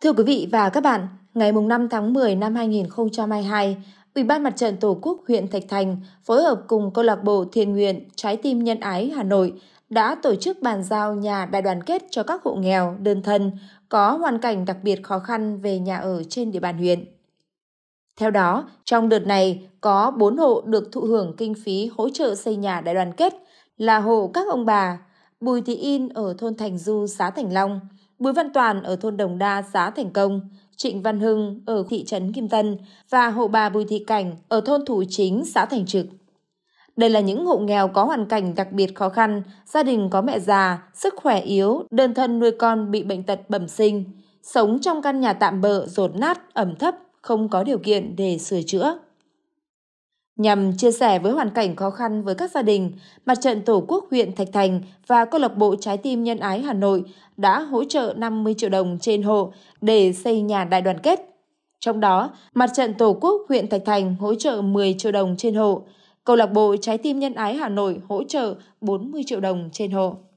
Thưa quý vị và các bạn, ngày 5 tháng 10 năm 2022, Ủy ban Mặt trận Tổ quốc huyện Thạch Thành phối hợp cùng câu lạc bộ Thiện nguyện Trái tim nhân ái Hà Nội đã tổ chức bàn giao nhà đại đoàn kết cho các hộ nghèo, đơn thân có hoàn cảnh đặc biệt khó khăn về nhà ở trên địa bàn huyện. Theo đó, trong đợt này có 4 hộ được thụ hưởng kinh phí hỗ trợ xây nhà đại đoàn kết là hộ các ông bà Bùi Thị In ở thôn Thành Du, xã Thành Long, Bùi Văn Toàn ở thôn Đồng Đa, xã Thành Công, Trịnh Văn Hưng ở thị trấn Kim Tân và hộ bà Bùi Thị Cảnh ở thôn Thủ Chính, xã Thành Trực. Đây là những hộ nghèo có hoàn cảnh đặc biệt khó khăn, gia đình có mẹ già, sức khỏe yếu, đơn thân nuôi con bị bệnh tật bẩm sinh, sống trong căn nhà tạm bợ rột nát, ẩm thấp, không có điều kiện để sửa chữa. Nhằm chia sẻ với hoàn cảnh khó khăn với các gia đình, Mặt trận Tổ quốc huyện Thạch Thành và câu lạc bộ Trái tim Nhân ái Hà Nội đã hỗ trợ 50 triệu đồng trên hộ để xây nhà đại đoàn kết. Trong đó, Mặt trận Tổ quốc huyện Thạch Thành hỗ trợ 10 triệu đồng trên hộ, câu lạc bộ Trái tim Nhân ái Hà Nội hỗ trợ 40 triệu đồng trên hộ.